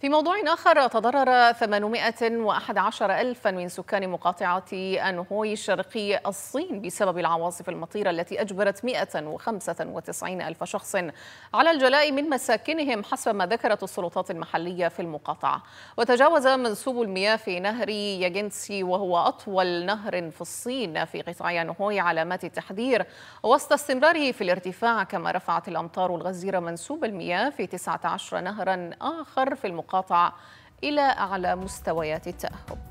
في موضوع آخر تضرر 811 ألفا من سكان مقاطعة أنهوي شرقي الصين بسبب العواصف المطيرة التي أجبرت 195 ألف شخص على الجلاء من مساكنهم حسب ما ذكرت السلطات المحلية في المقاطعة وتجاوز منسوب المياه في نهر ياجنسي وهو أطول نهر في الصين في قطاع أنهوي علامات التحذير وسط استمراره في الارتفاع كما رفعت الأمطار الغزيرة منسوب المياه في 19 نهرا آخر في المقاطعة المقاطعة إلى أعلى مستويات التأهب